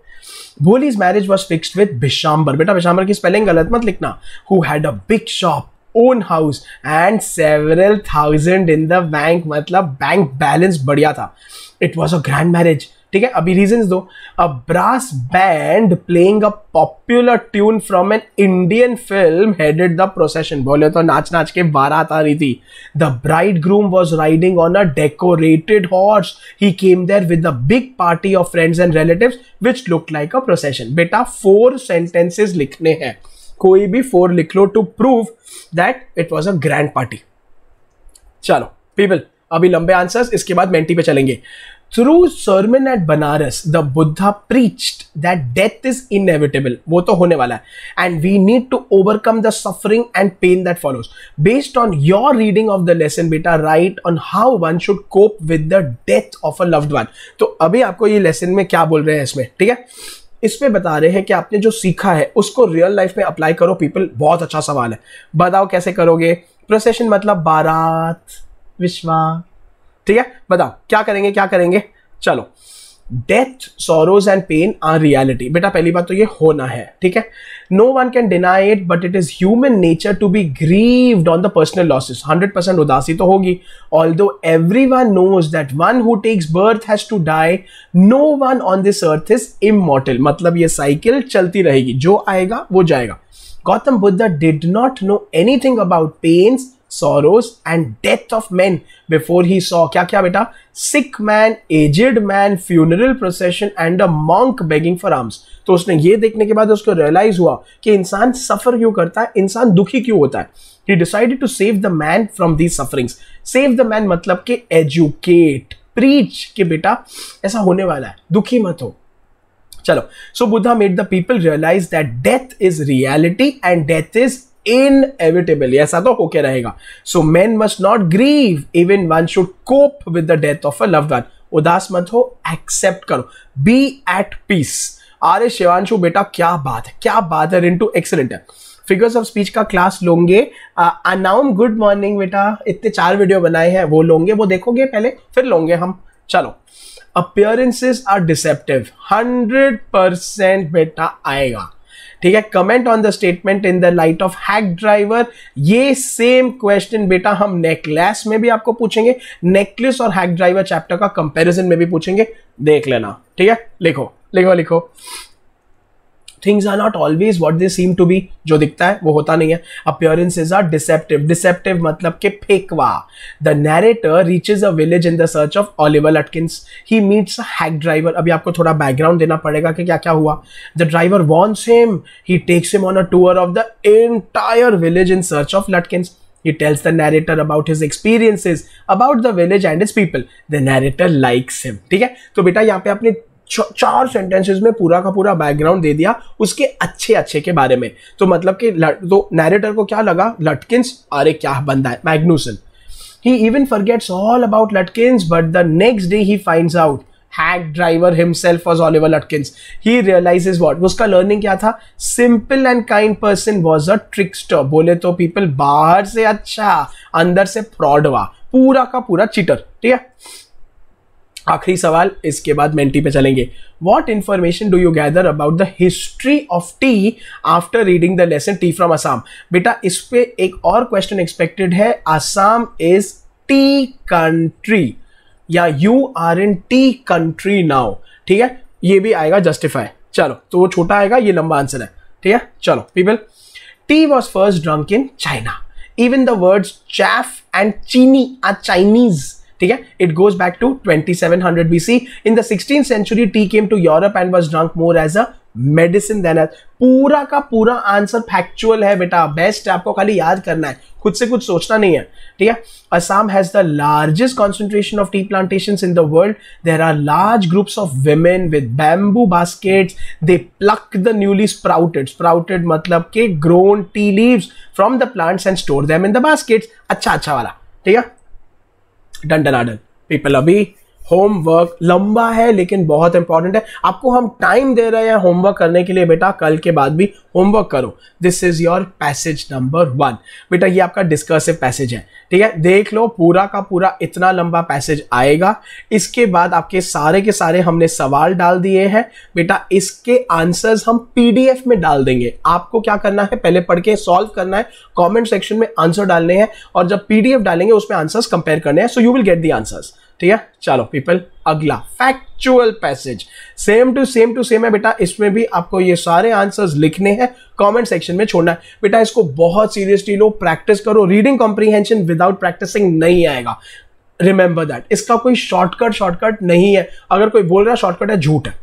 Bholi's marriage was fix with Bishamber बेटा बिशाम्बर की स्पेलिंग गलत मत लिखना who had a big shop own house and several thousand in the bank मतलब बैंक बैलेंस बढ़िया था it was a grand marriage ठीक है अभी रीजन दो a brass band playing a popular tune from an Indian film headed the procession बोले तो नाच नाच के बारात आ रही थी the bride groom was riding on a decorated horse he came there with a big party of friends and relative which look like a procession बेटा फोर सेंटेंसेस लिखने हैं कोई भी फोर लिख लो to prove that it was a grand party चलो people अभी लंबे आंसर्स इसके बाद मेंटी पे चलेंगे through sermon at Benares the Buddha preached that death is inevitable वो तो होने वाला है and we need to overcome the suffering and pain that follows based on your reading of the lesson बेटा write on how one should cope with the death of a loved one तो अभी आपको ये lesson में क्या बोल रहे हैं इसमें ठीक है इसमें बता रहे हैं कि आपने जो सीखा है उसको रियल लाइफ में अप्लाई करो पीपल बहुत अच्छा सवाल है बताओ कैसे करोगे प्रोसेशन मतलब बारात विश्वा ठीक है बताओ क्या करेंगे क्या करेंगे चलो death sorrows and pain are reality बेटा पहली बात तो ये होना है ठीक है no one can deny it but it is human nature to be grieved on the personal losses hundred percent उदासी तो होगी although every one knows that one who takes birth has to die no one on this earth is immortal मतलब ये cycle चलती रहेगी जो आएगा वो जाएगा Gautam Buddha did not know anything about pains sorrows and death of man before he saw क्या क्या बेटा sick man aged man funeral procession and a monk begging for alms तो उसने ये देखने के बाद उसको रियलाइज हुआ कि इंसान सफर क्यों करता है इंसान दुखी क्यों होता है he decided to save the man from these sufferings save the man मतलब कि एजुकेट प्रीच के बेटा ऐसा होने वाला है दुखी मत हो चलो so Buddha made the people realise that death is reality and death is inevitable ऐसा तो होके रहेगा so man must not grieve even one should cope with the death of a love one उदास मत हो एक्सेप्ट करो बी एट पीस अरे शिवानशु बेटा क्या बात है क्या बात है रिंटू एक्सेलेंट है फिगर्स ऑफ स्पीच का क्लास लोंगे अनाउम गुड मॉर्निंग बेटा इतने चार वीडियो बनाए हैं वो लोंगे वो देखोगे पहले फिर लोंगे हम चलो appearances are deceptive hundred percent बेटा आएगा ठीक है comment on the statement in the light of hack driver ये सेम क्वेश्चन बेटा हम नेकलेस में भी आपको पूछेंगे नेकलेस और हैक ड्राइवर चैप्टर का कंपेरिजन में भी पूछेंगे देख लेना ठीक है लिखो लिखो लिखो things are not always what they seem to be जो दिखता है वो होता नहीं है appearance is are deceptive deceptive मतलब के फेकवा the narrator reaches a village in the search of Oliver Atkins he meets hack driver अभी आपको थोड़ा बैकग्राउंड देना पड़ेगा कि क्या क्या हुआ the driver wins him he takes him on a tour of the entire village in search of Lutkins He tells the narrator about his experiences, about the village and its people. The narrator likes him. ठीक है तो बेटा यहाँ पे आपने चार sentences में पूरा का पूरा बैकग्राउंड दे दिया उसके अच्छे अच्छे के बारे में तो मतलब कि तो नैरेटर को क्या लगा लटकिंस अरे क्या बंदा है मैग्नूसन he even forgets all about Lutkins but the next day he finds out hack driver himself was Oliver Lutkins. He realizes what? उसका लर्निंग क्या था simple and kind person was a trickster. बोले तो पीपल बाहर से अच्छा अंदर से फ्रॉड हुआ पूरा का पूरा चिटर ठीक है आखिरी सवाल इसके बाद मेंटी पे चलेंगे what information do you gather about the history of tea after reading the lesson tea from Assam बेटा इस पे एक और क्वेश्चन एक्सपेक्टेड है आसाम इज टी कंट्री या you are in tea country now ठीक है ये भी आएगा जस्टिफाई चलो तो वो छोटा आएगा ये लंबा आंसर है ठीक है चलो people tea was first drunk in China even the words chai and chini are Chinese ठीक है back to twenty seven hundred B C in sixteenth century tea came to Europe and was drunk more as a medicine then पूरा का पूरा answer factual है बेटा best आपको खाली याद करना है खुद से कुछ सोचना नहीं है ठीक है Assam has the largest concentration of tea plantation in the world there are large groups of women with bamboo basket they pluck the newly sprouted sprouted मतलब के grown tea leave from the plants and store them in the basket अच्छा अच्छा वाला ठीक है done डनाडन people अभी homework लंबा है लेकिन बहुत इंपॉर्टेंट है आपको हम टाइम दे रहे हैं होमवर्क करने के लिए बेटा कल के बाद भी होमवर्क करो this is your passage number one बेटा ये आपका डिस्कर्सिव पैसेज है ठीक है देख लो पूरा का पूरा इतना लंबा पैसेज आएगा इसके बाद आपके सारे के सारे हमने सवाल डाल दिए हैं बेटा इसके आंसर्स हम पीडीएफ में डाल देंगे आपको क्या करना है पहले पढ़ के सॉल्व करना है कमेंट सेक्शन में आंसर डालने हैं और जब पीडीएफ डालेंगे उसमें आंसर्स कंपेयर करने हैं so you will get the answers ठीक है चलो पीपल अगला factual passage same to same to same है बेटा इसमें भी आपको ये सारे आंसर्स लिखने हैं कमेंट सेक्शन में छोड़ना है बेटा इसको बहुत सीरियसली लो प्रैक्टिस करो रीडिंग कॉम्प्रीहेंशन विदाउट प्रैक्टिसिंग नहीं आएगा रिमेंबर दैट इसका कोई शॉर्टकट शॉर्टकट नहीं है अगर कोई बोल रहा है शॉर्टकट है झूठ है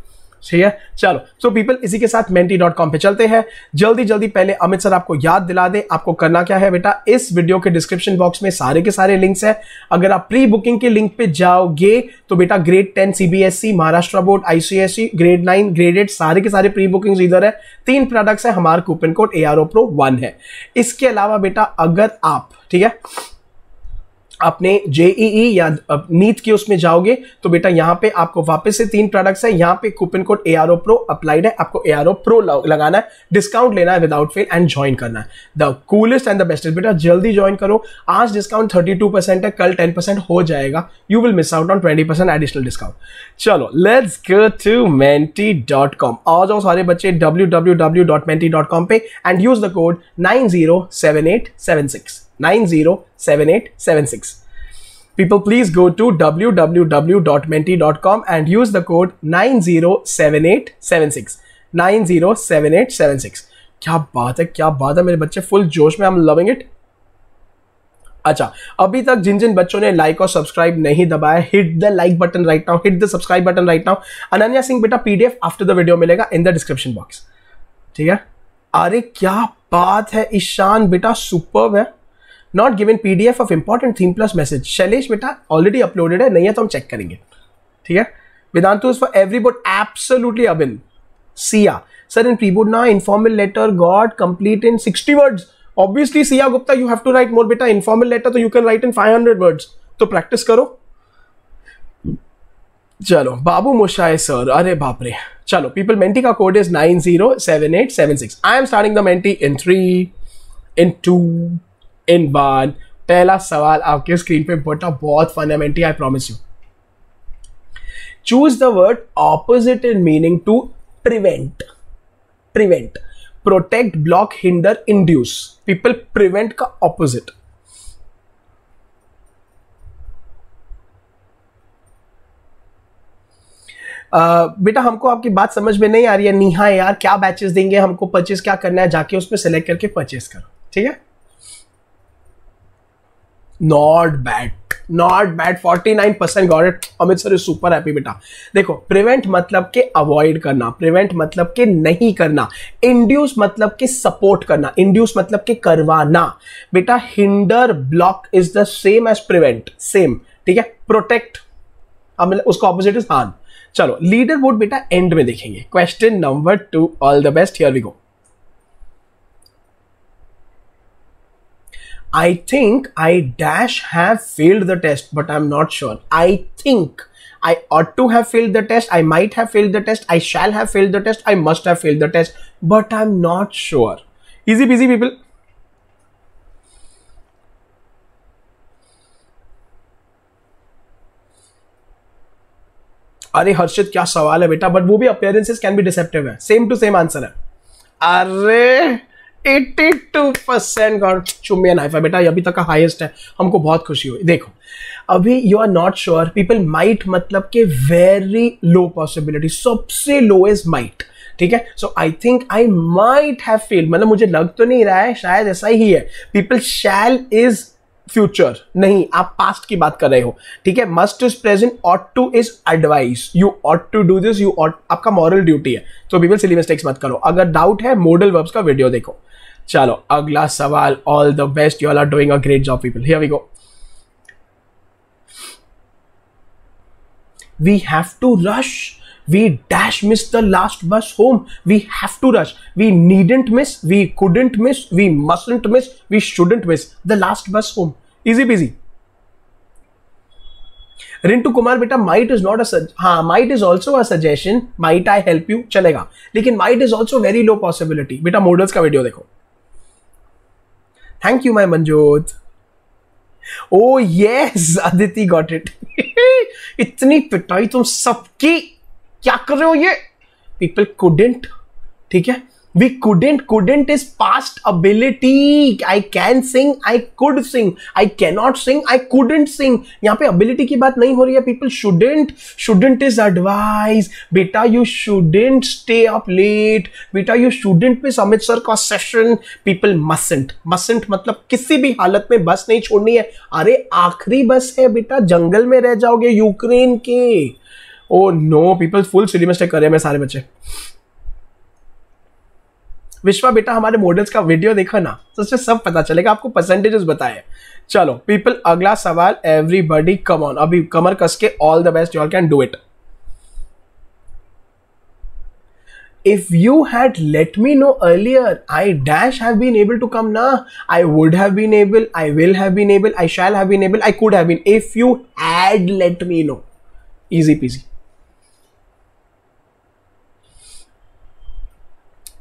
ठीक है चलो सो पीपल इसी के साथ मेंटी डॉट कॉम पर चलते हैं जल्दी जल्दी पहले अमित सर आपको याद दिला दे आपको करना क्या है बेटा इस वीडियो के डिस्क्रिप्शन बॉक्स में सारे के सारे लिंक्स है अगर आप प्री बुकिंग के लिंक पे जाओगे तो बेटा grade ten CBSE Maharashtra board ICSE grade nine grade eight सारे के सारे प्री बुकिंग इधर है तीन प्रोडक्ट्स है हमारा coupon code A R O pro one है इसके अलावा बेटा अगर आप ठीक है अपने जेईई e e या नीट के उसमें जाओगे तो बेटा यहाँ पे आपको वापस से तीन प्रोडक्ट्स है यहाँ पे coupon code A R O pro applied है आपको ए आर ओ प्रो लगाना है डिस्काउंट लेना है विदाउट फेल एंड ज्वाइन करना है the coolest and the best बेटा जल्दी ज्वाइन करो आज डिस्काउंट थर्टी टू परसेंट है कल टेन परसेंट हो जाएगा you will miss out on twenty percent additional discount चलो let's go to Menti dot com आ जाओ सारे बच्चे W W W dot Menti dot com पे and use the code nine zero seven eight seven six 907876. People, please go to www.menti.com and use the code 907876. 907876. क्या बात है क्या बात है मेरे बच्चे फुल जोश में हम लविंग इट अच्छा अभी तक जिन जिन बच्चों ने लाइक और सब्सक्राइब नहीं दबाया hit the like button right now hit the subscribe button right now Ananya Singh बेटा पीडीएफ आफ्टर द वीडियो मिलेगा इन द डिस्क्रिप्शन बॉक्स ठीक है अरे क्या बात है ईशान बेटा सुपर है not given P D F of important theme plus message Shailesh बेटा ऑलरेडी अपलोडेड है नहीं है तो हम चेक करेंगे ठीक है Vedantu is for every board absolutely अबिन सिया सर इन प्रीबोर्ड ना informal letter god complete in sixty words obviously Siya Gupta you have to write more बेटा इनफॉर्मल लेटर तो you can write in five hundred words तो practice करो चलो बाबू मोशाए sir अरे बाप रे चलो पीपल मेंटी का code is nine zero seven eight seven six I am starting the Menti in three in two in one पहला सवाल आपके स्क्रीन पे पड़ना बहुत fundamentally I promise you choose the word opposite in meaning to prevent prevent protect block hinder induce people prevent का opposite Uh, बेटा हमको आपकी बात समझ में नहीं आ रही है निहा यार क्या बैचेस देंगे हमको परचेस क्या करना है जाके उसमें सेलेक्ट करके परचेस करो ठीक है not bad not bad 49 percent got Amit sir is super happy बेटा देखो प्रिवेंट मतलब के अवॉइड करना प्रिवेंट मतलब के नहीं करना इंड्यूस मतलब के सपोर्ट करना इंड्यूस मतलब के करवाना बेटा hinder block is the same as prevent same ठीक है प्रोटेक्ट उसका ऑपोजिट इज हार्म चलो लीडर बोर्ड बेटा एंड में देखेंगे question number two all the best here we go I think I dash have failed the test, but I'm not sure. I think I ought to have failed the test. I might have failed the test. I shall have failed the test. I must have failed the test, but I'm not sure. Easy busy people. अरे हर्षित क्या सवाल है बेटा but वो भी appearances can be deceptive है same to same answer है अरे हमको बहुत खुशी हुई देखो अभी you are not sure people might मतलब लो माइट ठीक है सो आई थिंक आई माइट मुझे लग तो नहीं रहा है शायद ऐसा ही है पीपल शैल इज फ्यूचर नहीं आप पास्ट की बात कर रहे हो ठीक है must is present ought to is advice you ought to do this you ought आपका मॉरल ड्यूटी है तो बिल्कुल सिली मिस्टेक्स मत करो अगर डाउट है मोडल वर्ब्स का वीडियो देखो चलो अगला सवाल all the best you all are doing a great job people here we go we have to rush we dash missed the last bus home. We have to rush. We needn't miss. We couldn't miss. We mustn't miss. We shouldn't miss the last bus home. Easy peasy. Rintu Kumar बेटा might is not a हाँ might is also a suggestion might I help you चलेगा लेकिन might is also very low possibility बेटा models का video देखो thank you my Manjot oh yes Aditi got it इतनी पिटाई तुम सबकी क्या कर रहे हो ये पीपल कुडेंट ठीक है we couldn't couldn't is past ability I can sing I could sing I cannot sing I couldn't sing यहां पे अबिलिटी की बात नहीं हो रही है people shouldn't shouldn't is advise बेटा you shouldn't stay up late बेटा you shouldn't miss Amit sir का सेशन पीपल मसेंट मसेंट मतलब किसी भी हालत में बस नहीं छोड़नी है अरे आखिरी बस है बेटा जंगल में रह जाओगे यूक्रेन के ओ नो पीपल फुल सीढ़ी मिस्टेक करे में सारे बच्चे विश्वा बेटा हमारे मॉडल्स का वीडियो देखो ना तो उससे सब पता चलेगा आपको परसेंटेजेस बताए चलो पीपल अगला सवाल एवरीबडी कम ऑन अभी कमर कस के all the best you can do it if you had let me know earlier i dash have been able to come now i would have been able i will have been able i shall have been able i could have been if you had let me know easy peasy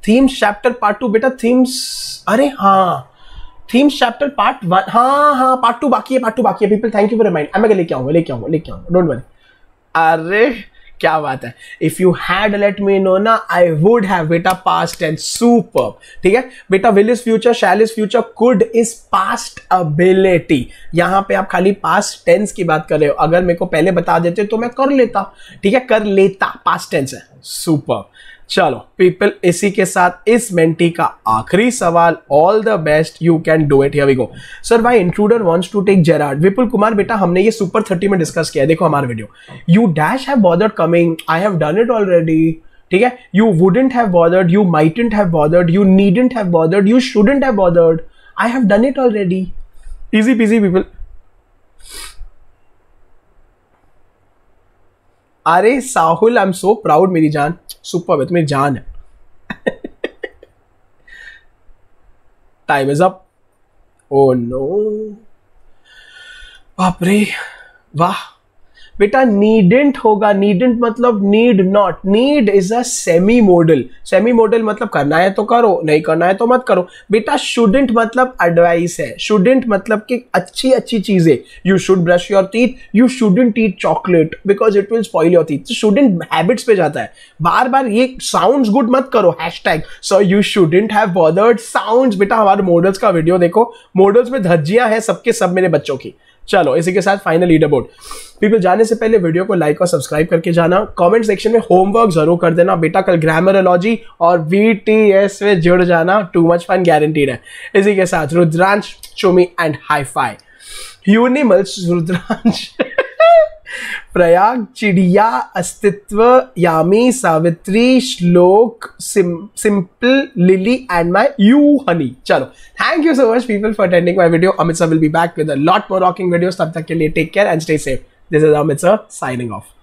themes chapter part two बेटा themes अरे हाँ themes chapter part one हाँ हाँ part two बाकी है part two बाकी है people thank you for remind मैं लेके आऊंगा लेके आऊंगा लेके आऊंगा डोंट वरी अरे क्या बात है if you had let me know ना आई वुड हैव बेटा पास्ट एंड सुपर ठीक है बेटा will is future shall is future could is past ability यहां पे आप खाली पास्ट टेंस की बात कर रहे हो अगर मेरे को पहले बता देते तो मैं कर लेता ठीक है कर लेता पास्ट टेंस है सुपर चलो पीपल इसी के साथ इस मेंटी का आखिरी सवाल all the best you can do it here we go sir भाई intruder wants to take Gerard Vipul Kumar बेटा हमने ये सुपर थर्टी में डिस्कस किया देखो हमारा video you dash have bothered coming I have done it already ठीक है you wouldn't have bothered you mightn't have bothered you needn't have bothered you shouldn't have bothered I have done it already easy peasy people अरे Sahul I am so proud मेरी जान super है तुम्हें जान है time is up oh no बाप रे वाह बेटा नीडेंट होगा नीडेंट मतलब need not need is a semi modal semi modal मतलब करना है तो करो नहीं करना है तो मत करो बेटा शुडेंट मतलब एडवाइस है शुडेंट मतलब कि अच्छी अच्छी चीजें you should brush your teeth you shouldn't eat chocolate because it will spoil your teeth shouldn't habits पे जाता है बार बार ये साउंड गुड मत करो hashtag so you shouldn't have bothered sound बेटा हमारे मॉडल्स का वीडियो देखो मॉडल्स में धज्जियां हैं सबके सब मेरे बच्चों की चलो इसी के साथ फाइनल लीडर बोर्ड पीपल जाने से पहले वीडियो को लाइक और सब्सक्राइब करके जाना कमेंट सेक्शन में होमवर्क जरूर कर देना बेटा कल ग्रामरोलॉजी और टी एस में जुड़ जाना टू मच फन गारंटीड है इसी के साथ रुद्रांश चुमी एंड हाई फाई यूनिमल्स रुद्रांश प्रयाग चिड़िया अस्तित्व यामी सावित्री श्लोक सिम, simple Lily and my you honey चलो thank you so much people for attending my video Amit sir will be back with a lot more rocking videos तब तक के लिए take care and stay safe this is Amit sir signing of